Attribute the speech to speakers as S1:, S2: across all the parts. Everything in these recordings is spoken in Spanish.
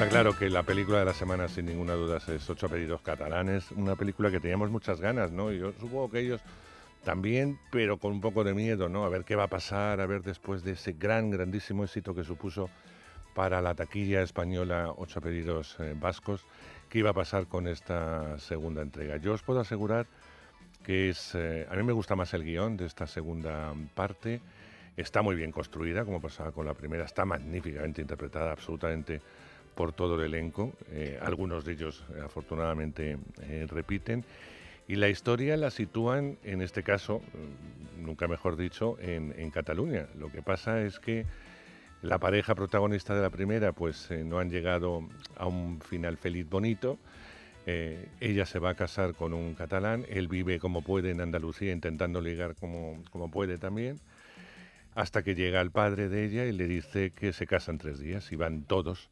S1: Está claro que la película de la semana, sin ninguna duda, es Ocho Apellidos Catalanes, una película que teníamos muchas ganas, ¿no? Y yo supongo que ellos también, pero con un poco de miedo, ¿no? A ver qué va a pasar, a ver después de ese gran, grandísimo éxito que supuso para la taquilla española Ocho Apellidos eh, Vascos, qué iba a pasar con esta segunda entrega. Yo os puedo asegurar que es... Eh, a mí me gusta más el guión de esta segunda parte. Está muy bien construida, como pasaba con la primera. Está magníficamente interpretada, absolutamente por todo el elenco, eh, algunos de ellos eh, afortunadamente eh, repiten, y la historia la sitúan, en este caso, mm, nunca mejor dicho, en, Cataluña. Lo que pasa es que la pareja protagonista de la primera pues no han llegado a un final feliz bonito. ella se va a casar con un catalán, él vive como puede en Andalucía intentando ligar como, como puede también, hasta que llega el padre de ella y le dice que se casan tres días y van todos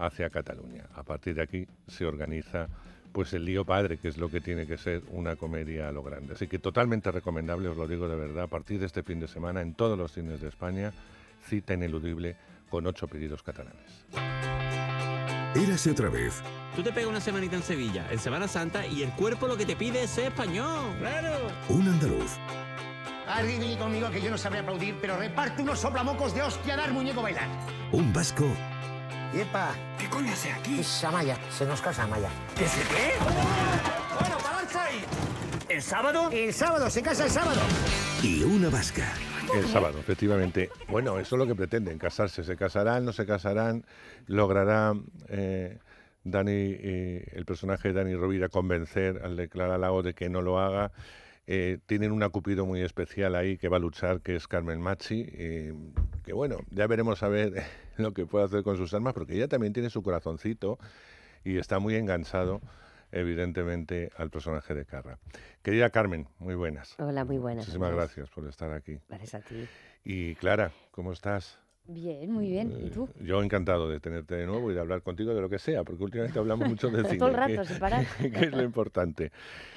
S1: hacia Cataluña. A partir de aquí se organiza pues el lío padre, que es lo que tiene que ser una comedia a lo grande. Así que totalmente recomendable, os lo digo de verdad, a partir de este fin de semana en todos los cines de España, cita ineludible con ocho pedidos catalanes. Érase otra vez.
S2: Tú te pegas una semanita en Sevilla, en Semana Santa, y el cuerpo lo que te pide es español.
S3: ¡Claro! Un andaluz. Alguien viene conmigo que yo no sabré aplaudir, pero reparte unos soplamocos de hostia dar muñeco bailar. Un vasco ¡Yepa! ¿Qué coño hace aquí? Es se
S4: nos casa Amaya. ¿Qué se qué?
S3: Bueno, para ahí. ¿El sábado? El sábado, se casa el sábado.
S1: Y una vasca. El sábado, efectivamente. Bueno, eso es lo que pretenden, casarse. Se casarán, no se casarán, logrará eh, Dani, eh, el personaje de Dani Rovira convencer al Clara Lago de que no lo haga. Eh, tienen una cupido muy especial ahí que va a luchar, que es Carmen Machi que bueno, ya veremos a ver lo que puede hacer con sus armas, porque ella también tiene su corazoncito y está muy enganchado, evidentemente, al personaje de Carra. Querida Carmen, muy buenas. Hola, muy buenas. Muchísimas gracias por estar aquí. Gracias a ti. Y Clara, ¿cómo estás?
S5: Bien, muy bien. ¿Y tú?
S1: Eh, yo encantado de tenerte de nuevo y de hablar contigo de lo que sea, porque últimamente hablamos mucho de cine. Todo el rato, separado. que es lo importante.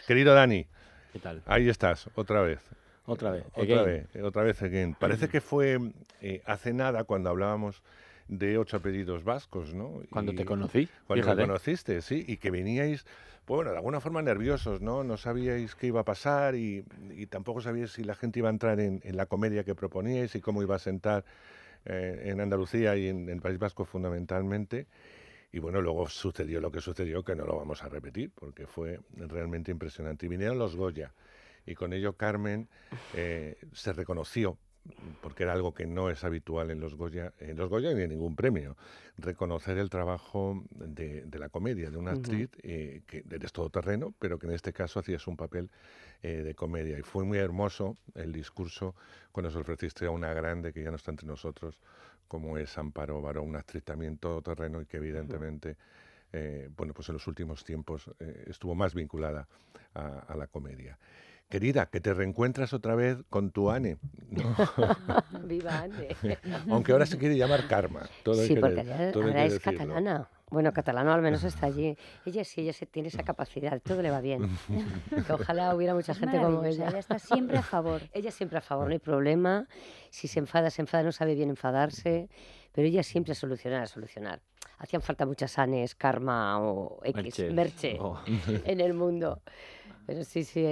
S1: Querido Dani. ¿Qué tal? Ahí estás, otra vez. Otra vez. Otra vez, otra vez Parece que fue eh, hace nada cuando hablábamos de ocho apellidos vascos, ¿no? Cuando te conocí. Cuando te conociste, sí, y que veníais, pues bueno, de alguna forma nerviosos, ¿no? No sabíais qué iba a pasar y, tampoco sabíais si la gente iba a entrar en, la comedia que proponíais y cómo iba a sentar eh, en Andalucía y en, en el País Vasco fundamentalmente. Y bueno, luego sucedió lo que sucedió, que no lo vamos a repetir, porque fue realmente impresionante. Y vinieron los Goya y con ello Carmen eh, se reconoció porque era algo que no es habitual en los Goya, en los Goya ni en ningún premio, reconocer el trabajo de, la comedia, de una actriz eh, que eres todoterreno, pero que en este caso hacías un papel eh, de comedia. Y fue muy hermoso el discurso cuando nos ofreciste a una grande que ya no está entre nosotros, como es Amparo Barón, una actriz también todoterreno y que evidentemente... bueno, pues en los últimos tiempos estuvo más vinculada a la comedia. Querida, que te reencuentras otra vez con tu Ane.
S4: Viva Ane. Aunque ahora se quiere
S1: llamar Karma. sí, porque ahora, es catalana.
S4: Bueno, catalano al menos está allí. Ella sí, ella tiene esa capacidad, todo le va bien. ojalá hubiera mucha gente como ella. Ella está siempre a favor. Ella siempre a favor, ah. no hay problema. Si se enfada, se enfada, no sabe bien enfadarse. Pero ella siempre a solucionar, a solucionar. Hacían falta muchas Anes, Karma o X, Merche, oh. en el mundo. Pero sí, sí,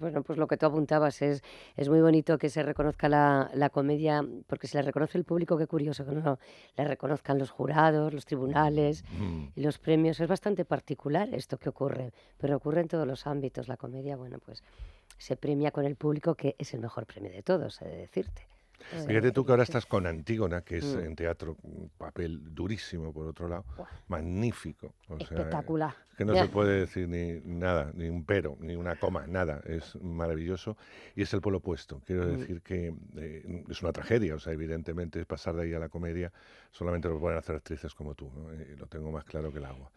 S4: bueno, pues lo que tú apuntabas, es, es muy bonito que se reconozca la, comedia, porque si la reconoce el público, qué curioso que no la reconozcan los jurados, los tribunales mm. los premios. Es bastante particular esto que ocurre, pero ocurre en todos los ámbitos. La comedia, bueno, pues se premia con el público, que es el mejor premio de todos, he de decirte.
S1: Fíjate tú que ahora estás con Antígona, que es mm. en teatro un papel durísimo, por otro lado, magnífico. Espectacular. que no se puede decir ni nada, ni un pero, ni una coma, nada. Es maravilloso. Y es el polo opuesto. Quiero mm. decir que eh, es una tragedia, o sea, evidentemente, pasar de ahí a la comedia solamente lo pueden hacer actrices como tú. lo tengo más claro que el agua.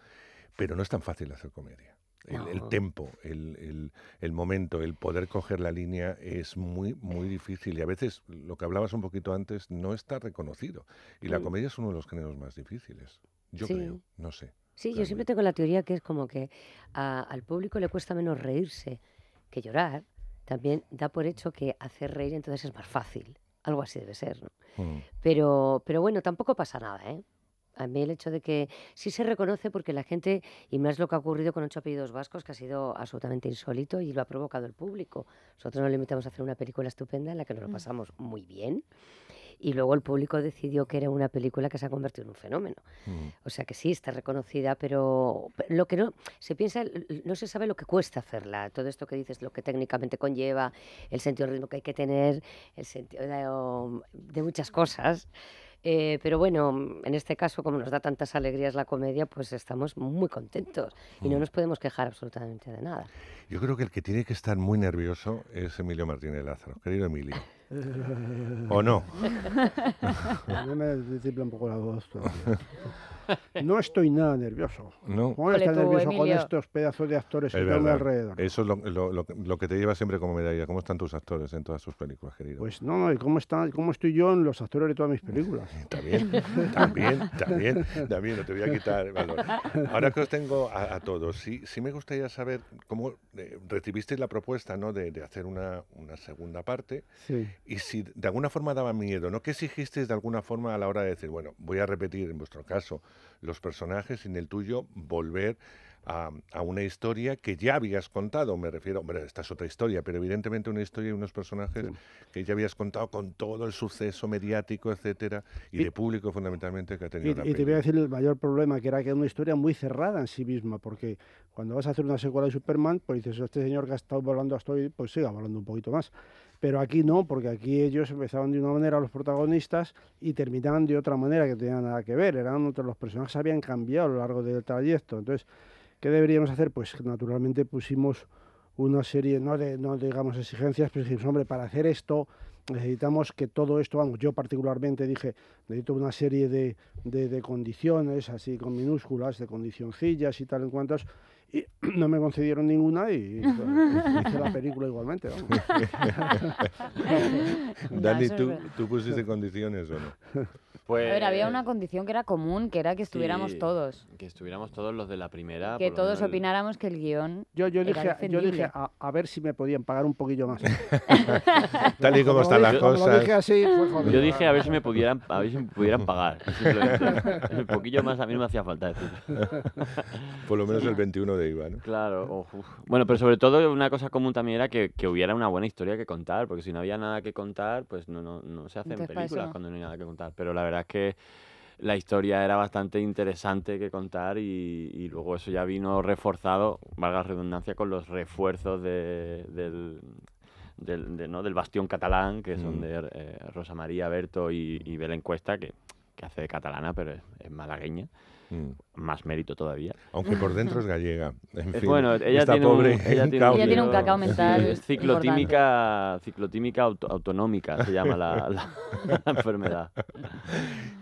S1: Pero no es tan fácil hacer comedia. El, tiempo, tempo, el, momento, el poder coger la línea es muy, muy difícil y a veces lo que hablabas un poquito antes no está reconocido. Y la mm. comedia es uno de los géneros más difíciles, yo creo, no sé.
S4: Sí, yo siempre tengo la teoría que es como que al público le cuesta menos reírse que llorar. También da por hecho que hacer reír entonces es más fácil. Algo así debe ser, ¿no? Mm. Pero, pero bueno, tampoco pasa nada, ¿eh? a mí el hecho de que sí se reconoce porque la gente, y más lo que ha ocurrido con ocho apellidos vascos, que ha sido absolutamente insólito y lo ha provocado el público. Nosotros nos limitamos a hacer una película estupenda en la que nos lo mm. pasamos muy bien y luego el público decidió que era una película que se ha convertido en un fenómeno. Mm. O sea que sí, está reconocida, pero lo que no se piensa, no se sabe lo que cuesta hacerla. Todo esto que dices, lo que técnicamente conlleva, el sentido del ritmo que hay que tener, el sentido de um, muchas cosas. Eh, pero bueno, en este caso, como nos da tantas alegrías la comedia, pues estamos muy contentos y no mm. nos podemos quejar absolutamente de nada.
S1: Yo creo que el que tiene que estar muy nervioso es Emilio Martínez Lázaro. Querido Emilio.
S3: ¿O no? me un poco la voz. No estoy nada nervioso. ¿Cómo estás nervioso con estos pedazos de actores que están alrededor?
S1: Eso es lo, que te lleva siempre como medalla. ¿Cómo están tus actores en todas sus películas, querido?
S3: Pues no, cómo, cómo estoy yo en los actores de todas mis películas? también, también, también, también. No te voy a quitar Ahora que os
S1: tengo a, todos, sí, sí me gustaría saber cómo recibiste eh, recibisteis la propuesta ¿no? de, hacer una, segunda parte. Sí. Y si de alguna forma daba miedo, ¿no? ¿Qué exigisteis de alguna forma a la hora de decir, bueno, voy a repetir en vuestro caso, los personajes, sin el tuyo volver a, una historia que ya habías contado. Me refiero, hombre, esta es otra historia, pero evidentemente una historia y unos personajes que ya habías contado con todo el suceso mediático, etcétera, y, de público fundamentalmente que ha tenido. Y, y te voy a
S3: decir el mayor problema, que era que era una historia muy cerrada en sí misma, porque cuando vas a hacer una secuela de Superman, pues dices, este señor que ha estado volando hasta hoy, pues siga volando un poquito más. Pero aquí no, porque aquí ellos empezaban de una manera los protagonistas y terminaban de otra manera que no tenía nada que ver. Eran otros, los personajes habían cambiado a lo largo del trayecto. Entonces, ¿Qué deberíamos hacer? Pues naturalmente pusimos una serie, no, de, digamos exigencias, pero dijimos, hombre, para hacer esto necesitamos que todo esto, vamos, yo particularmente dije, necesito una serie de, condiciones, así con minúsculas, de condicioncillas y tal en cuantos, y no me concedieron ninguna y hice la película igualmente.
S1: Dani, ¿tú, ¿tú pusiste condiciones o no?
S3: había una
S5: pues condición que era común, que era que estuviéramos
S2: todos. Que estuviéramos todos los de la primera.
S3: Que todos
S5: opináramos que el guión. Yo, dije,
S3: a, ver si me podían pagar un poquillo
S5: más.
S2: Tal y como, están las cosas. Yo dije a ver si me pudieran, a ver si me pudieran pagar. un poquillo más a mí me hacía falta decir. Por lo menos el 21 de IVA, Claro. bueno, pero sobre todo una cosa común también era que, hubiera una buena historia que contar, porque si no había nada que contar, pues no, no, no se hacen películas cuando no hay nada que contar. Pero la verdad que la historia era bastante interesante que contar y, luego eso ya vino reforzado, valga la redundancia, con los refuerzos del, ¿no? del bastión catalán, que es mm. donde eh, Rosa María Berto y, y Belén Cuesta, que que hace de catalana, pero es, malagueña. Mm. Más mérito todavía. Aunque por dentro es gallega. En fin, bueno, ella, tiene, un, ella, tiene, cacao mental. Es ciclotímica, ciclotímica autonómica, se llama la, enfermedad.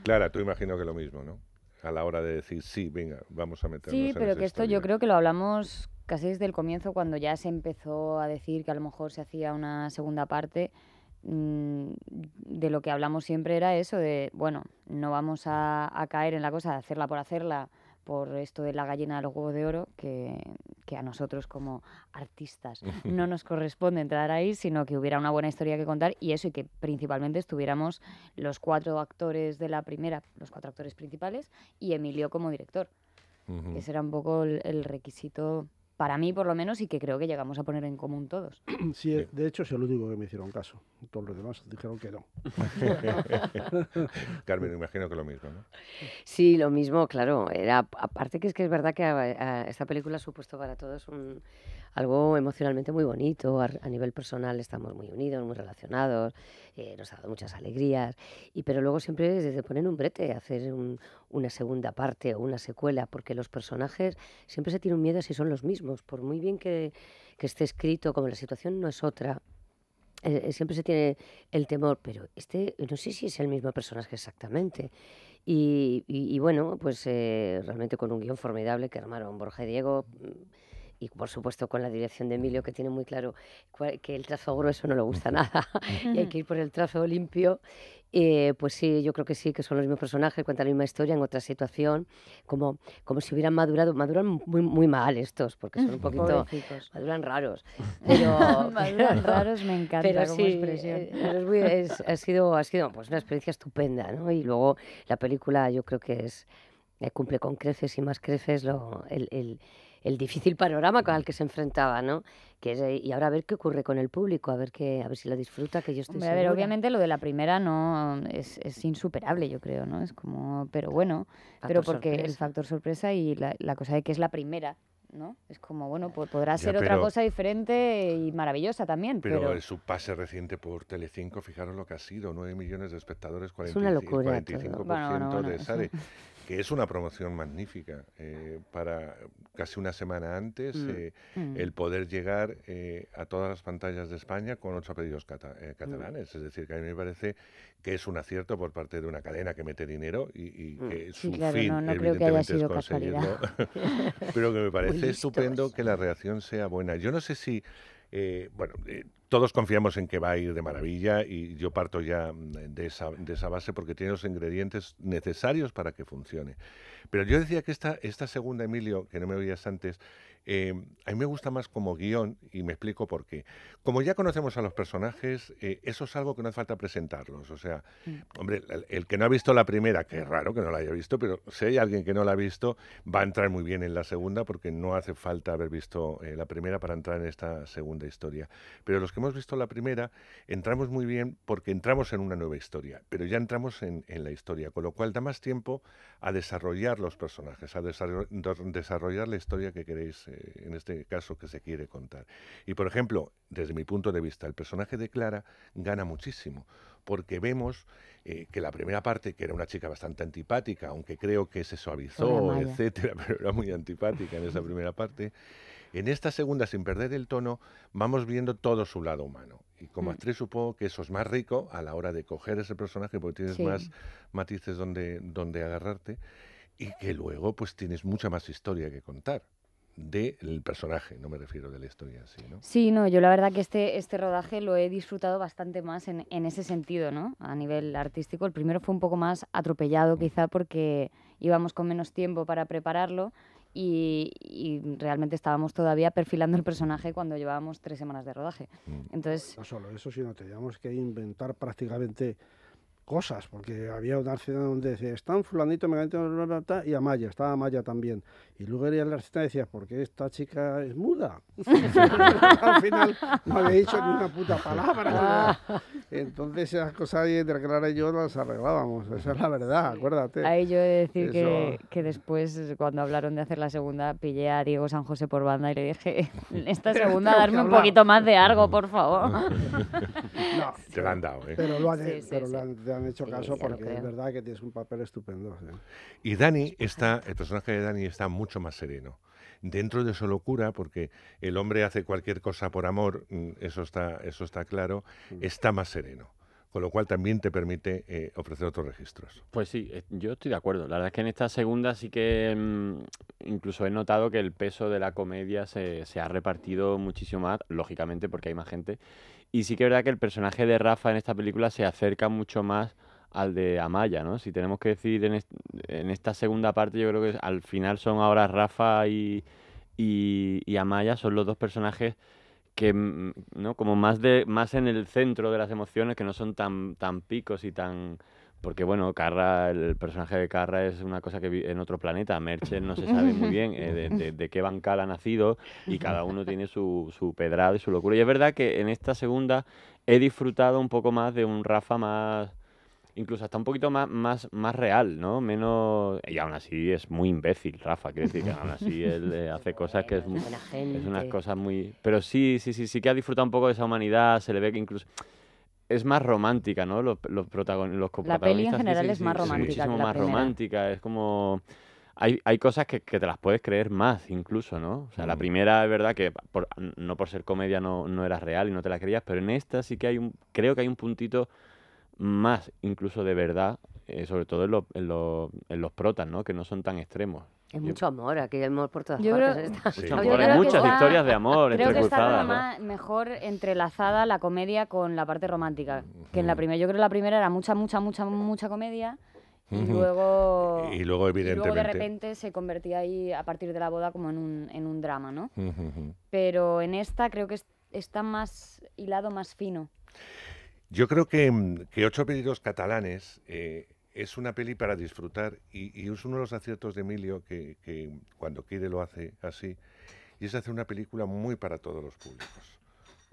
S1: Clara, tú imagino que lo mismo, ¿no? a la hora de decir, sí, venga, vamos a meternos Sí, pero que esto yo creo
S5: que lo hablamos casi desde el comienzo, cuando ya se empezó a decir que a lo mejor se hacía una segunda parte. Mm, de lo que hablamos siempre era eso de, bueno, no vamos a, caer en la cosa de hacerla por hacerla, por esto de la gallina al los de oro, que, a nosotros como artistas no nos corresponde entrar ahí, sino que hubiera una buena historia que contar y eso, y que principalmente estuviéramos los cuatro actores de la primera, los cuatro actores principales, y Emilio como director. que Ese era un poco el requisito para mí por lo menos, y que creo que llegamos a poner en común todos.
S3: Eh, sí, de hecho soy el único que me hicieron caso. Todos los demás dijeron que no.
S1: Carmen, imagino que lo mismo, ¿no?
S4: Sí, lo mismo, claro. Era, aparte que es que es verdad que esta película ha supuesto para todos un, algo emocionalmente muy bonito. A, nivel personal estamos muy unidos, muy relacionados, eh, nos ha dado muchas alegrías. Y, pero luego siempre es desde poner un brete, hacer una segunda parte o una secuela, porque los personajes siempre se tienen miedo si son los mismos. Por muy bien que, que esté escrito, como la situación no es otra, eh, eh, siempre se tiene el temor, pero este no sé si es el mismo personaje exactamente. Y, y, bueno, pues realmente con un guión formidable que armaron Borja y Diego. Mm, y por supuesto con la dirección de Emilio, que tiene muy claro que el trazo grueso no le gusta nada y hay que ir por el trazo limpio. Eh, pues sí, yo creo que sí, que son los mismos personajes, cuentan la misma historia en otra situación, como, como si hubieran madurado. Maduran muy, muy mal estos, porque son un poquito. Maduran raros. maduran raros me encanta pero sí, eh, ha sido, ha sido pues, una experiencia estupenda, ¿no? Y luego la película, yo creo que es eh, cumple con creces y más creces el el difícil panorama con el que se enfrentaba, ¿no? Que eh, y ahora a ver qué ocurre con el público, a ver qué, a ver si la disfruta, que yo estoy Hombre, A ver, obviamente
S5: lo de la primera no es, insuperable, yo creo, ¿no? Es como, pero bueno, pero porque el factor sorpresa y la, cosa de que es la primera, ¿no? Es como, bueno, podrá ser otra cosa diferente y maravillosa también. Pero,
S1: su pase reciente por Telecinco, fijaros lo que ha sido, 9 millones de espectadores, 45, es una locura 45% de que es una promoción magnífica eh, para casi una semana antes mm, eh, mm. el poder llegar eh, a todas las pantallas de España con ocho apellidos mm. catalanes. Es decir, que a mí me parece que es un acierto por parte de una cadena que mete dinero y, que su sí, claro, fin no, que evidentemente es conseguirlo. Pero que me parece estupendo que la reacción sea buena. Yo no sé si bueno, todos confiamos en que va a ir de maravilla y yo parto ya mm, de esa, base porque tiene los ingredientes necesarios para que funcione. Pero yo decía que esta, esta segunda, Emilio, que no me oías antes, Em, a mí me gusta más como guión y me explico por qué. Como ya conocemos a los personajes, eh, eso es algo que no hace falta presentarlos. O sea, mm. hombre, el, que no ha visto la primera, que es raro que no la haya visto, pero si hay alguien que no la ha visto, va a entrar muy bien en la segunda porque no hace falta haber visto eh, la primera para entrar en esta segunda historia. Pero los que hemos visto la primera, entramos muy bien porque entramos en una nueva historia, pero ya entramos en la historia, con lo cual da más tiempo a desarrollar los personajes, a desarrollar la historia que queréis eh, en este caso que se quiere contar. Y por ejemplo, desde mi punto de vista, el personaje de Clara gana muchísimo, porque vemos eh, que la primera parte, que era una chica bastante antipática, aunque creo que se suavizó, etcétera, pero era muy antipática en esa primera parte. En esta segunda, sin perder el tono, vamos viendo todo su lado humano. Y como mm. actriz supongo que eso es más rico a la hora de coger ese personaje porque tienes más matices donde, donde agarrarte y que luego pues tienes mucha más historia que contar del personaje, no me refiero de la historia sí, ¿no?
S5: Sí, yo la verdad que este, este rodaje lo he disfrutado bastante más en, en ese sentido, ¿no? A nivel artístico. El primero fue un poco más atropellado, mm. quizá porque íbamos con menos tiempo para prepararlo. Y, realmente estábamos todavía perfilando el personaje cuando llevábamos tres semanas de rodaje.
S3: Mm. Entonces, no solo eso, sino teníamos que inventar prácticamente cosas, porque había una escena donde decía, están fulanito, meganito, y Amaya, estaba Maya también. Y luego a la escena y ¿por qué esta chica es muda?
S2: Al final no había dicho ni una puta
S3: palabra. Entonces esas cosas entre Clara y yo las arreglábamos, esa es la verdad, acuérdate. Ahí yo he de decir que,
S5: que, después, cuando hablaron de hacer la segunda, pillé a Diego San José por banda y le dije, esta segunda, darme un poquito más de algo, por favor. No,
S3: te lo han dado, ¿eh? Pero lo han, han hecho caso porque es verdad que tienes un papel estupendo.
S1: Y Dani está, el personaje de Dani está mucho más sereno. Dentro de su locura, porque el hombre hace cualquier cosa por amor, mm, eso está, eso está claro, mm. está más sereno con lo cual también te permite eh, ofrecer otros registros.
S2: Pues sí, eh, yo estoy de acuerdo. La verdad es que en esta segunda sí que mm, incluso he notado que el peso de la comedia se, se, ha repartido muchísimo más, lógicamente porque hay más gente, y sí que es verdad que el personaje de Rafa en esta película se acerca mucho más al de Amaya, ¿no? Si tenemos que decir en, en esta segunda parte, yo creo que al final son ahora Rafa y, y, y Amaya, son los dos personajes que mm, no como más de más en el centro de las emociones que no son tan tan picos y tan porque bueno, Carra, el personaje de Carra es una cosa que vive en otro planeta. Merchel no se sabe muy bien eh, de, qué bancal ha nacido y cada uno tiene su, su y su locura. Y es verdad que en esta segunda he disfrutado un poco más de un Rafa más, incluso hasta un poquito más, más, más real, ¿no? Menos. Y aún así es muy imbécil, Rafa. quiere decir que aún así él eh, hace cosas que es, es unas cosas muy. Pero sí, sí, sí, sí que ha disfrutado un poco de esa humanidad. Se le ve que incluso es más romántica, ¿no? Los, los, los La peli en general es más romántica. más romántica, es como... Hay, hay cosas que, te las puedes creer más, incluso, ¿no? O sea, la mm. primera es verdad que no por ser comedia no, no era real y no te la creías, pero en esta sí que hay un... Creo que hay un puntito más, incluso de verdad, eh, sobre todo en, en los protas, ¿no? Que no son tan extremos. Es
S4: mucho amor, aquí hay amor por todas partes. ¿eh?
S2: hay muchas historias de amor Creo que está
S5: mejor entrelazada la comedia con la parte romántica que en la mm. primera. Yo creo que la primera era mucha, mucha, mucha, mucha comedia y luego,
S1: y luego evidentemente y luego de repente
S5: se convertía ahí a partir de la boda como en un, drama no pero en esta creo que está más hilado más fino
S1: yo creo que, que ocho pedidos catalanes eh, es una peli para disfrutar y, es uno de los aciertos de Emilio que, cuando quiere lo hace así y es hacer una película muy para todos los públicos.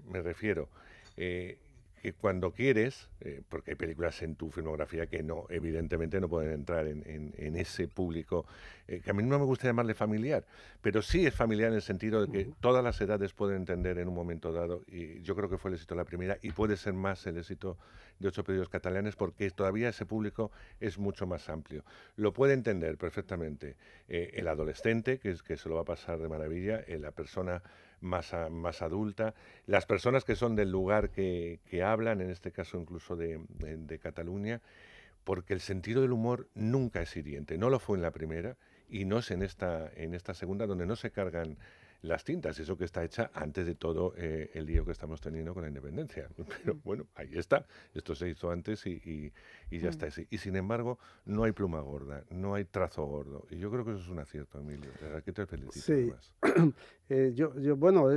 S1: Me refiero, eh, que cuando quieres, eh, porque hay películas en tu filmografía que no, evidentemente no pueden entrar en, ese público, eh, que a mí no me gusta llamarle familiar, pero sí es familiar en el sentido de que todas las edades pueden entender en un momento dado, y yo creo que fue el éxito de la primera, y puede ser más el éxito de Ocho Pedidos Catalanes, porque todavía ese público es mucho más amplio. Lo puede entender perfectamente eh, el adolescente, que, es, que se lo va a pasar de maravilla, la persona más, adulta. Las personas que son del lugar que, hablan, en este caso incluso de, Cataluña, porque el sentido del humor nunca es hiriente, no lo fue en la primera y no es en esta, en esta segunda, donde no se cargan las tintas, eso que está hecha antes de todo eh, el lío que estamos teniendo con la independencia. Pero bueno, ahí está, esto se hizo antes y, ya está. Mm. Y sin embargo, no hay pluma gorda, no hay trazo gordo. Y yo creo que eso es un acierto, Emilio. que te felicito. Sí.
S3: Eh, yo, bueno,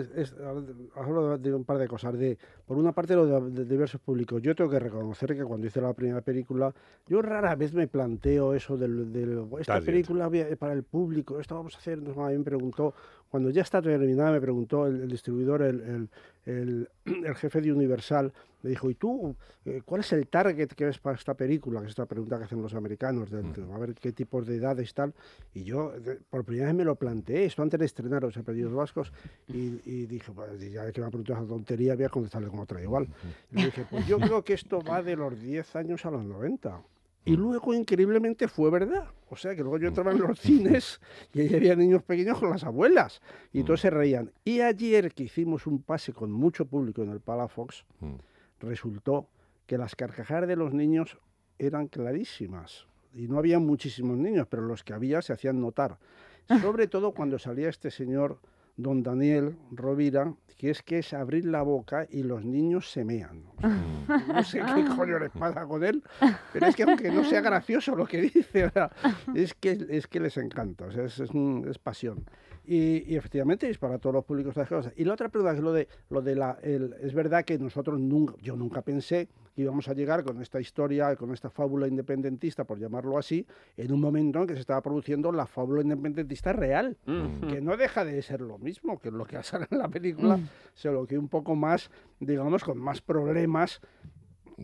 S3: hablo de un par de cosas. De, por una parte, lo de, diversos públicos. Yo tengo que reconocer que cuando hice la primera película, yo rara vez me planteo eso de esta película para el público, esto vamos a hacer. Entonces, me preguntó cuando ya está terminada, me preguntó el, distribuidor, el, jefe de Universal, me dijo, ¿y tú eh, cuál es el target que ves para esta película? Que es esta pregunta que hacen los americanos, de, a ver qué tipos de edades tal. Y yo por primera vez me lo planteé, esto antes de estrenar los Apellidos Vascos, y, dije, pues, ya que me ha preguntado esa tontería, voy a contestarle como otra igual. Y dije, pues yo creo que esto va de los 10 años a los 90. Y mm. luego, increíblemente, fue verdad. O sea, que luego yo mm. entraba en los cines y allí había niños pequeños con las abuelas. Y mm. todos se reían. Y ayer que hicimos un pase con mucho público en el Palafox, resultó que las carcajadas de los niños eran clarísimas. Y no había muchísimos niños, pero los que había se hacían notar. Sobre todo cuando salía este señor don Daniel Rovira, que es que es abrir la boca y los niños se mean. Mm. No sé qué coño les pasa con él, pero es que aunque no sea gracioso lo que dice, es, que, es que les encanta, es, pasión. Y, efectivamente es para todos los públicos Y la otra pregunta es lo de, lo de la... es verdad que nosotros nunca, yo nunca pensé íbamos a llegar con esta historia, con esta fábula independentista, por llamarlo así, en un momento en que se estaba produciendo la fábula independentista real, que no deja de ser lo mismo, que lo que sale en la película, mm. solo que un poco más, digamos, con más problemas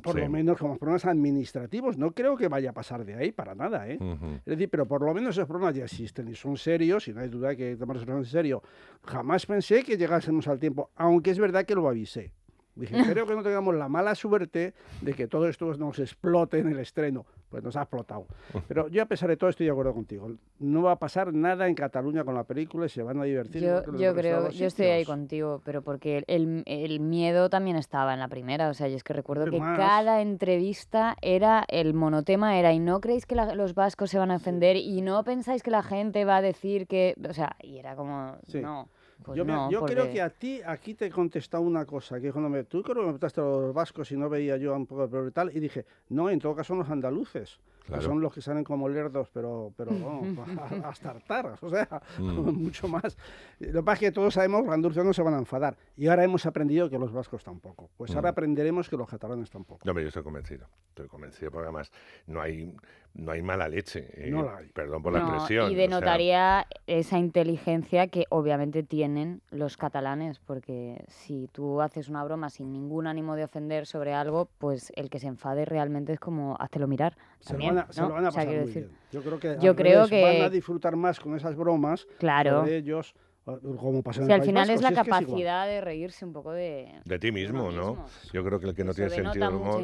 S3: por lo menos con más problemas administrativos. No creo que vaya a pasar de ahí para nada. ¿eh? Es decir, pero por lo menos esos problemas ya existen y son serios y no hay duda que problemas en serio. Jamás pensé que llegásemos al tiempo, aunque es verdad que lo avisé. Dije, creo que no tengamos la mala suerte de que todo esto nos explote en el estreno. Pues nos ha explotado. Pero yo, a pesar de todo, estoy de acuerdo contigo. No va a pasar nada en Cataluña con la película y se van a divertir. Yo, creo, yo estoy ahí
S5: contigo, pero porque el, miedo también estaba en la primera. O sea, y es que recuerdo que cada entrevista era, el monotema era, y no creéis que los vascos se van a ofender, y no pensáis que la gente va a decir que. O sea, y era
S3: como, no. Pues yo, creo que a ti aquí te he contestado una cosa, que cuando me, tú creo que me preguntaste a los vascos y no veía yo un poco tal, y dije, no, en todo caso son los andaluces son los que salen como lerdos, pero, pero a, hasta tartaras, o sea, mm. mucho más. Lo que pasa es que todos sabemos que los no se van a enfadar. Y ahora hemos aprendido que los vascos tampoco. Pues ahora mm. aprenderemos que los catalanes tampoco.
S1: No, yo estoy convencido. Estoy convencido porque además no hay, no hay mala leche. Eh, no la hay. Perdón por la Y denotaría
S5: esa inteligencia que obviamente tienen los catalanes, porque si tú haces una broma sin ningún ánimo de ofender sobre algo, pues el que se enfade realmente es como, lo mirar. También se lo van a pasar
S3: muy bien. Yo creo que, yo creo que van a disfrutar más con esas bromas claro. de ellos. Como si al final es la capacidad
S5: de reírse un poco de...
S2: ti mismo, ¿no? Yo creo que el que no tiene sentido humor...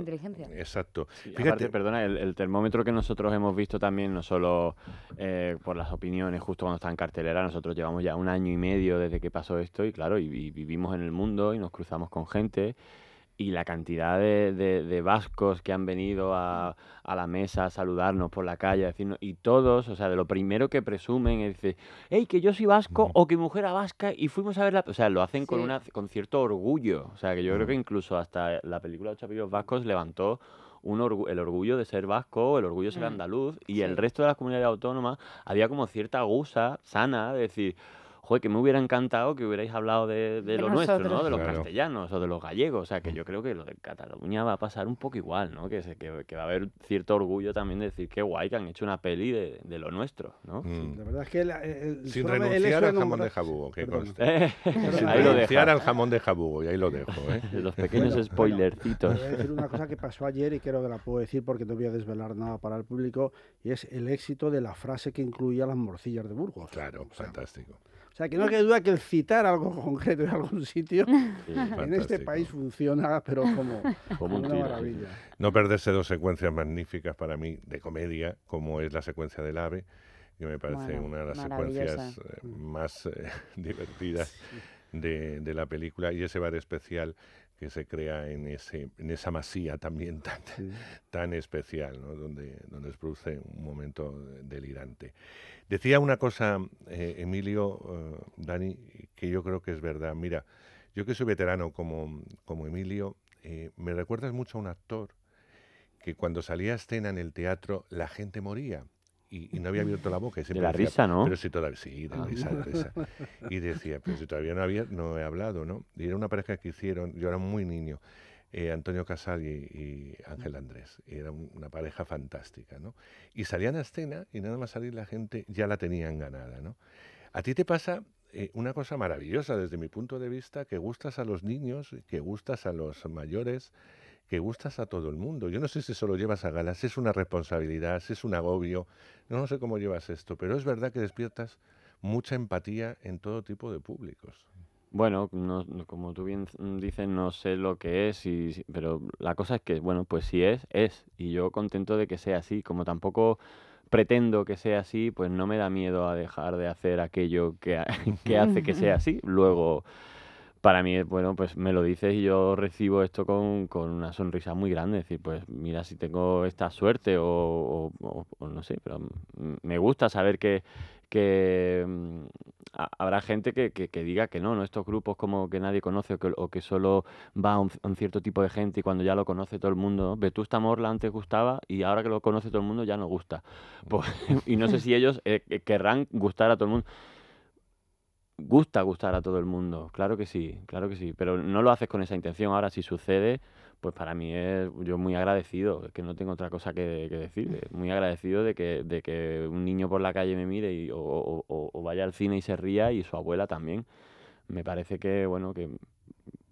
S2: Exacto. Fíjate, perdona, el, termómetro que nosotros hemos visto también, no solo eh, por las opiniones, justo cuando está en cartelera, nosotros llevamos ya un año y medio desde que pasó esto y claro, y vivimos en el mundo y nos cruzamos con gente y la cantidad de, de, vascos que han venido a, la mesa a saludarnos por la calle, a y todos, o sea, de lo primero que presumen es decir, hey, que yo soy vasco o que mi mujer era vasca y fuimos a verla, o sea, lo hacen con, una, con cierto orgullo, o sea, que yo creo que incluso hasta la película de los Chapillos Vascos levantó un el orgullo de ser vasco, el orgullo de ser mm. andaluz, y el resto de las comunidades autónomas había como cierta gusa sana de decir, que me hubiera encantado que hubierais hablado de, lo nuestro, ¿no? De los castellanos o de los gallegos. O sea, que mm. yo creo que lo de Cataluña va a pasar un poco igual, ¿no? Que, se, que, va a haber cierto orgullo también de decir qué guay que han hecho una peli de, lo nuestro, ¿no? Mm.
S3: verdad es que... Sin renunciar al jamón de jabugo, que eh, Sin renunciar al
S2: jamón de jabugo, y ahí lo dejo, ¿eh? Los pequeños spoilercitos. una
S3: cosa que pasó ayer y creo que la puedo decir porque no voy a desvelar nada para el público, y es el éxito de la frase que incluía las morcillas de Burgos. Claro, fantástico. O sea, que no hay duda que el citar algo concreto en algún sitio en este país funciona, pero como, una maravilla.
S1: No perderse dos secuencias magníficas para mí de comedia, como es la secuencia del ave, que me parece una de las secuencias eh, más eh, divertidas de, la película, y ese bar especial que se crea en, ese, en esa masía también tan, especial, donde, donde se produce un momento delirante. Decía una cosa, eh, Emilio, eh, Dani, que yo creo que es verdad. Mira, yo que soy veterano como, como Emilio, eh, me recuerdas mucho a un actor que cuando salía a escena en el teatro la gente moría y, no había abierto la boca. de la risa, ¿no? Pero si todavía, sí, ah. de risa, Y decía, pero si todavía no, había, no he hablado, ¿no? Y era una pareja que hicieron, yo era muy niño, eh, Antonio Casal y, Ángel Andrés. Era una pareja fantástica, Y salían a escena y nada más salir la gente ya la tenían ganada, A ti te pasa eh, una cosa maravillosa desde mi punto de vista, que gustas a los niños, que gustas a los mayores, que gustas a todo el mundo. Yo no sé si eso lo llevas a galas, si es una responsabilidad, si es un agobio, no sé cómo llevas esto, pero es verdad que despiertas mucha empatía en todo tipo de públicos.
S2: Bueno, no, como tú bien mm, dices, no sé lo que es, pero la cosa es que, bueno, pues si es, es. Y yo contento de que sea así. Como tampoco pretendo que sea así, pues no me da miedo a dejar de hacer aquello que, hace que sea así. Luego, para mí, bueno, pues me lo dices y yo recibo esto con, una sonrisa muy grande. Es decir, pues mira si tengo esta suerte o, no sé, pero me gusta saber que, que mm, habrá gente que, diga que no, no estos grupos como que nadie conoce o que, solo va a un, cierto tipo de gente y cuando ya lo conoce todo el mundo. Vetusta Morla antes gustaba y ahora que lo conoce todo el mundo ya no gusta. Mm. Pues, y no sé si ellos eh, querrán gustar a todo el mundo gusta gustar a todo el mundo, claro que sí, claro que sí, pero no lo haces con esa intención. Ahora, si sucede, pues para mí es yo muy agradecido, es que no tengo otra cosa que, decirle decir, muy agradecido de que, un niño por la calle me mire o, vaya al cine y se ría y su abuela también. Me parece que, bueno, que,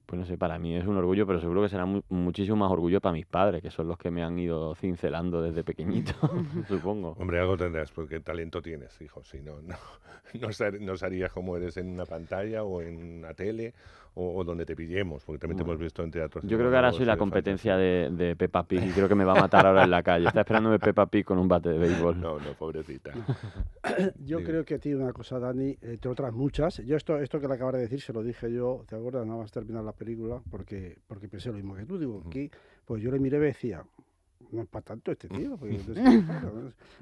S2: pues no sé, para mí es un orgullo, pero seguro que será muchísimo más orgullo para mis padres, que son los que me han ido cincelando desde pequeñito, supongo. Hombre, algo tendrás, porque talento tienes, hijo, si no, no, no, como eres en
S1: una pantalla o en una tele o, donde te pillemos, porque también te hemos visto en teatro. Yo creo que ahora soy la
S2: competencia de, de, Peppa y creo que me va a matar ahora en la calle. Está esperándome Peppa Pig con un bate de béisbol. No, no, pobrecita.
S3: yo creo que tiene una cosa, Dani, entre otras muchas. Yo esto, esto que le acabas de decir se lo dije yo, ¿te acuerdas? Nada más terminar la película, porque, porque pensé lo mismo que tú. Digo, aquí, pues yo le miré y decía, no es para tanto este tío. Porque,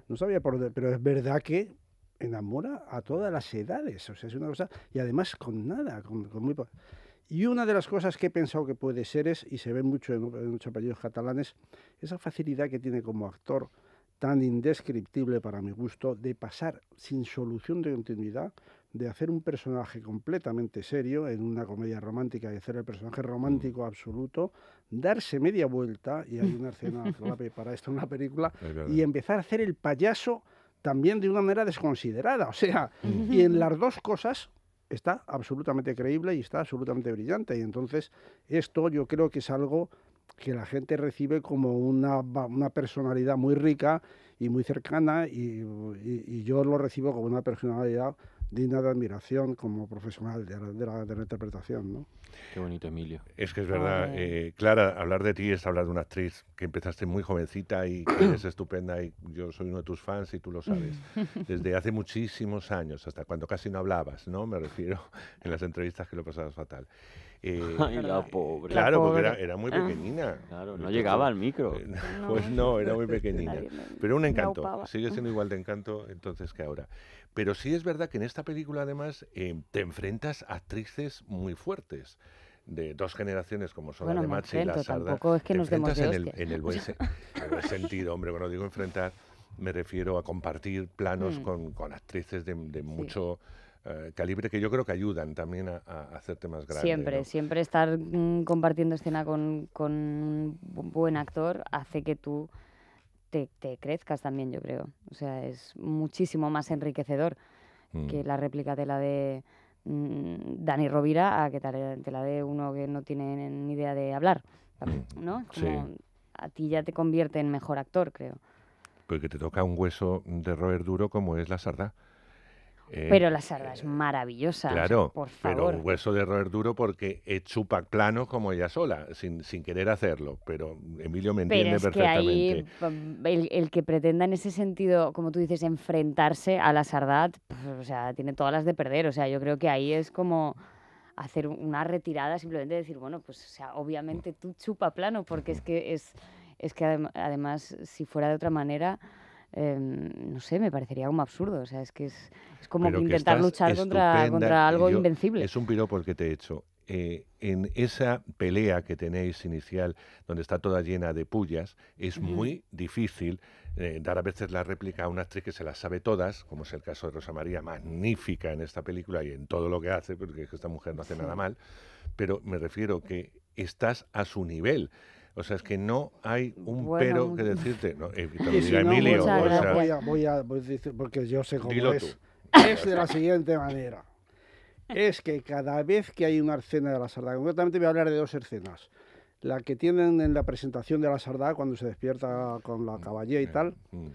S3: no sabía por dónde, pero es verdad que enamora a todas las edades. O sea, es una cosa. Y además con nada, con, muy. Y una de las cosas que he pensado que puede ser es, y se ve mucho en, muchos apellidos catalanes, esa facilidad que tiene como actor tan indescriptible para mi gusto de pasar sin solución de continuidad, de hacer un personaje completamente serio en una comedia romántica y hacer el personaje mm. romántico absoluto, darse media vuelta, y hay una escena para esto en una película, y empezar a hacer el payaso también de una manera desconsiderada. O sea, y en las dos cosas está absolutamente creíble y está absolutamente brillante. Y entonces esto yo creo que es algo que la gente recibe como una, personalidad muy rica y muy cercana y yo lo recibo como una personalidad digna de admiración como profesional de la, de interpretación. ¿no?
S1: Qué bonito, Emilio. Es que es verdad, eh, Clara, hablar de ti es hablar de una actriz que empezaste muy jovencita y que es estupenda y yo soy uno de tus fans y tú lo sabes. Desde hace muchísimos años, hasta cuando casi no hablabas, ¿no? Me refiero en las entrevistas que lo pasabas fatal. Eh, Ay, la pobre. Claro, porque era, muy pequeñina. Ah. Claro, no llegaba al micro. Eh, pues no, era muy pequeñina. Pero un encanto. Sigue siendo igual de encanto entonces que ahora. Pero sí es verdad que en esta película además em, te enfrentas a actrices muy fuertes de dos generaciones como son de Machi y la Sarda. Tampoco es que nos demos en, el, en el, buen, sentido, hombre, cuando digo enfrentar me refiero a compartir planos mm. con, actrices de, mucho eh, calibre que yo creo que ayudan también a, hacerte más grande. Siempre,
S5: siempre estar mm, compartiendo escena con, con un buen actor hace que tú te, crezcas también, yo creo. O sea, es muchísimo más enriquecedor que mm. la réplica de la de mm, Dani Rovira a que te, eh, la de uno que no tiene ni idea de hablar, mm. ¿no? A ti ya te convierte en mejor actor, creo.
S1: Porque te toca un hueso de roer duro como es la sarda. Eh, pero la
S5: eh, sarda es maravillosa. por favor. pero un
S1: hueso de roer duro porque eh, chupa plano como ella sola, sin, sin querer hacerlo. Pero Emilio me entiende pero es perfectamente.
S5: Que ahí, mm, el, que pretenda en ese sentido, como tú dices, enfrentarse a la sardad, pues, o sea, tiene todas las de perder. O sea, yo creo que ahí es como hacer una retirada, simplemente decir, bueno, pues o sea, obviamente tú chupa plano, porque es que es, es que además, si fuera de otra manera Em, no sé, me parecería como absurdo. O sea, es que es, como intentar luchar contra, contra algo
S1: invencible. Es un piropo el que te he hecho. Eh, en esa pelea que tenéis inicial, donde está toda llena de pullas, es muy difícil eh, dar a veces la réplica a una actriz que se las sabe todas, como es el caso de Rosa María, magnífica en esta película y en todo lo que hace, porque esta mujer no hace nada mal, pero me refiero que estás a su nivel o sea, es que no hay un pero que decirte. No, eh, Emilio. Voy a, o sea,
S3: voy, a, decir, porque yo sé cómo es. Es de la siguiente manera. Es que cada vez que hay una escena de la sardá, concretamente voy a hablar de dos escenas. La que tienen en la presentación de la sardá, cuando se despierta con la mm, caballería y tal. Mm.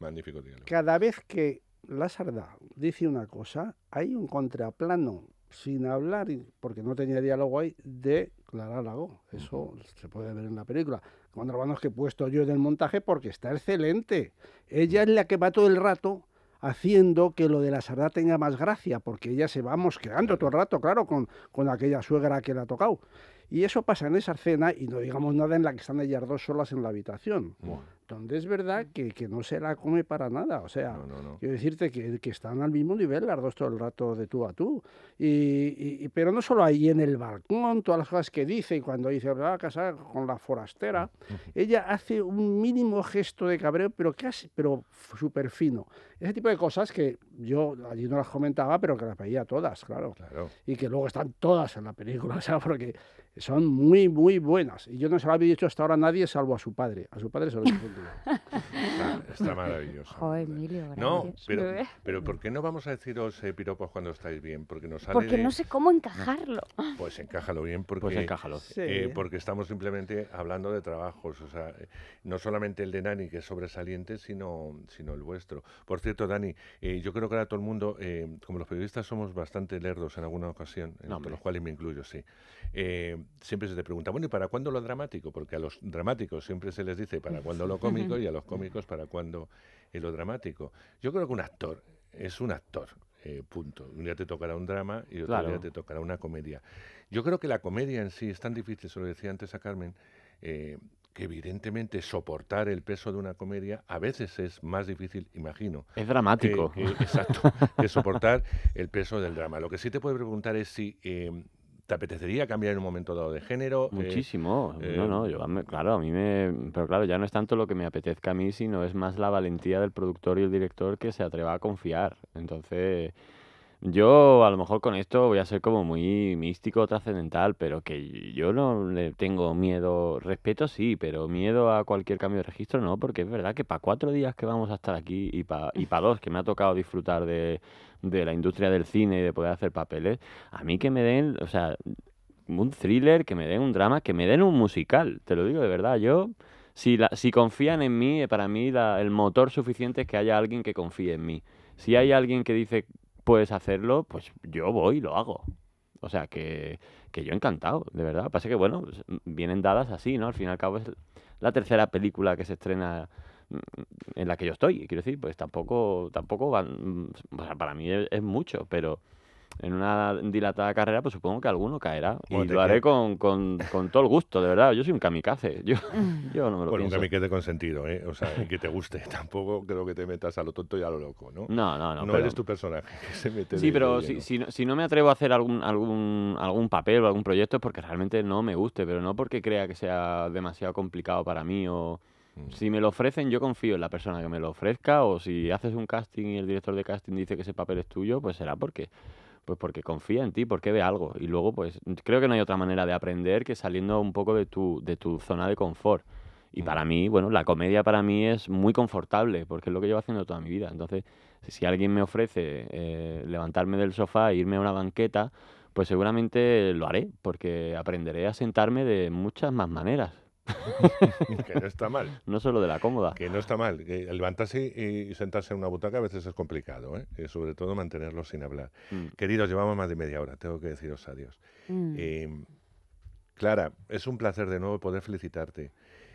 S3: magnífico, tío. Cada vez que la sardá dice una cosa, hay un contraplano sin hablar, porque no tenía diálogo ahí, de Clara Lago. Eso se puede ver en la película. cuando hermanos que he puesto yo en el montaje porque está excelente. Ella es la que va todo el rato haciendo que lo de la sarda tenga más gracia, porque ella se va mosqueando todo el rato, claro, con, con aquella suegra que la ha tocado. Y eso pasa en esa escena y no digamos nada en la que están ellas dos solas en la habitación. Donde es verdad que, no se la come para nada. O sea, quiero decirte que, que, están al mismo nivel las dos todo el rato de tú a tú. Y, pero no solo ahí en el balcón, todas las cosas que dice y cuando dice, va a casar con la forastera, ella hace un mínimo gesto de cabreo, pero casi, pero súper fino. Ese tipo de cosas que yo allí no las comentaba, pero que las veía todas, claro. claro. Y que luego están todas en la película, o sea, porque son muy, muy buenas. Y yo no se lo había dicho hasta ahora a nadie, salvo a su padre. A su padre se lo he está,
S1: está, maravilloso. Joder, Emilio, no, pero, pero, ¿por qué no vamos a deciros eh, piropos cuando estáis bien? Porque no sé
S5: cómo encajarlo.
S1: Pues encájalo bien, porque, pues eh, porque estamos simplemente hablando de trabajos. O sea, eh, no solamente el de Dani, que es sobresaliente, sino, sino el vuestro. Por cierto, Dani, yo creo que ahora todo el mundo, como los periodistas somos bastante lerdos en alguna ocasión, entre los cuales me incluyo, sí siempre se te pregunta, bueno, ¿y para cuándo lo dramático? Porque a los dramáticos siempre se les dice para cuándo lo cómico y a los cómicos para cuándo lo dramático. Yo creo que un actor es un actor, eh, punto. Un día te tocará un drama y otro día te tocará una comedia. Yo creo que la comedia en sí es tan difícil, se lo decía antes a Carmen, eh, que evidentemente soportar el peso de una comedia a veces es más difícil, imagino. Es dramático. exacto, que soportar el peso del drama. Lo que sí te puede preguntar es si eh, ¿Te apetecería cambiar en un momento dado de género? Eh, Muchísimo.
S2: Eh, no, no, yo, claro, a mí me... Pero claro, ya no es tanto lo que me apetezca a mí, sino es más la valentía del productor y el director que se atreva a confiar. Entonces... Yo a lo mejor con esto voy a ser como muy místico, trascendental, pero que yo no le tengo miedo, respeto sí, pero miedo a cualquier cambio de registro no, porque es verdad que para cuatro días que vamos a estar aquí y para y para dos que me ha tocado disfrutar de, la industria del cine y de poder hacer papeles, a mí que me den, o sea, un thriller, que me den un drama, que me den un musical, te lo digo de verdad, yo... Si, si confían en mí, eh, para mí el motor suficiente es que haya alguien que confíe en mí. Si hay alguien que dice puedes hacerlo, pues yo voy y lo hago. O sea, que, que yo encantado, de verdad. Pasa que, bueno, pues, mm, vienen dadas así, ¿no? Al fin y al cabo es la tercera película que se estrena mm, en la que yo estoy. Quiero decir, pues tampoco, tampoco van, mm, para mí es mucho, pero en una dilatada carrera, pues supongo que alguno caerá. y lo haré con, todo el gusto, de verdad. Yo soy un kamikaze. Yo,
S3: yo no me lo bueno, un kamikaze
S2: con sentido, ¿eh? O sea, que te guste. Tampoco creo que te
S1: metas a lo tonto y a lo loco, ¿no? No, no, no. No eres tu personaje Sí, pero si, si,
S2: no, si, no me atrevo a hacer algún, algún, algún papel o algún proyecto es porque realmente no me guste, pero no porque crea que sea demasiado complicado para mí o... Mm. Si me lo ofrecen, yo confío en la persona que me lo ofrezca, o si haces un casting y el director de casting dice que ese papel es tuyo, pues será porque pues porque confía en ti, porque ve algo. Y luego, pues creo que no hay otra manera de aprender que saliendo un poco de tu, de tu zona de confort. Y mm. para mí, bueno, la comedia para mí es muy confortable, porque es lo que llevo haciendo toda mi vida. Entonces, si alguien me ofrece eh, levantarme del sofá e irme a una banqueta, pues seguramente lo haré, porque aprenderé a sentarme de muchas más maneras que no está mal. No solo de la cómoda. Que no está mal. levantarse y
S1: sentarse en una butaca a veces es complicado, ¿eh? Eh, sobre todo mantenerlo sin hablar. Mm. Queridos, llevamos más de media hora, tengo que deciros adiós. Mm. Eh, Clara, es un placer de nuevo poder felicitarte.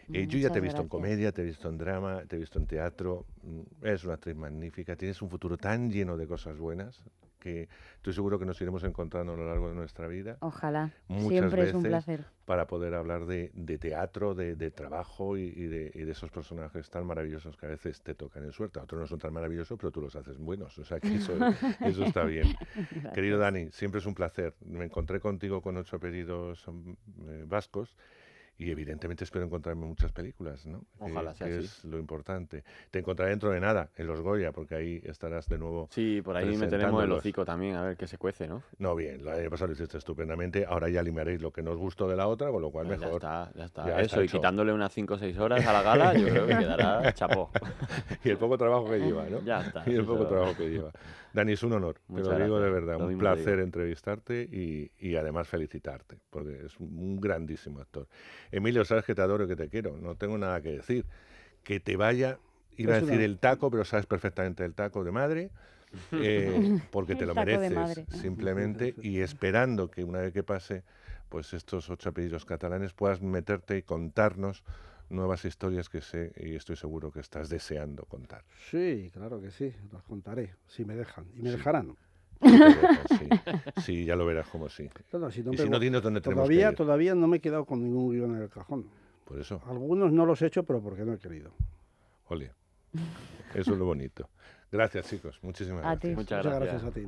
S1: y yo ya te he visto en comedia, te he visto en drama, te he visto en teatro. Mm, es una actriz magnífica, tienes un futuro tan lleno de cosas buenas, que estoy seguro que nos iremos encontrando a lo largo de nuestra vida. Ojalá. Muchas Siempre es un placer. Para poder hablar de, teatro, de, trabajo y, de, esos personajes tan maravillosos que a veces te tocan en suerte. otros no son tan maravillosos, pero tú los haces buenos. O sea eso, está bien. Querido Dani, siempre es un placer. Me encontré contigo con ocho apellidos mm, eh, vascos y evidentemente espero encontrarme muchas películas, ¿no? Ojalá sea así. es lo importante. Te encontraré dentro de nada, en los Goya, porque ahí estarás de nuevo. Sí, por ahí me tenemos el hocico también, a ver qué se cuece, ¿no? No, bien, lo año pasado estupendamente, ahora ya limaréis lo que no os gustó de la otra, con lo cual pues mejor. Ya está, ya está. y quitándole
S2: unas 5 o 6 horas a la gala, yo creo que quedará chapó. y el poco trabajo
S1: que lleva, ¿no? Ya está. Y el poco trabajo que lleva. Dani, es un honor, Muchas lo digo de verdad, un placer entrevistarte y, y además felicitarte, porque es un grandísimo actor. Emilio, sabes que te adoro y que te quiero, no tengo nada que decir. Que te vaya, iba a pues decir el taco, pero sabes perfectamente el taco de madre. Eh, porque te lo mereces ah, simplemente y esperando que una vez que pase pues estos ocho apellidos catalanes puedas meterte y contarnos nuevas historias que sé y estoy seguro que estás deseando contar.
S3: Sí, claro que sí, las contaré, si me dejan y me dejarán.
S1: Sí. ya lo verás como sí. si todavía,
S3: todavía no me he quedado con ningún guión en el cajón. Por eso. Algunos no los he hecho, pero porque no he querido.
S1: Oye. eso es lo bonito. Gracias, chicos. Muchísimas gracias. Muchas, gracias a
S3: ti.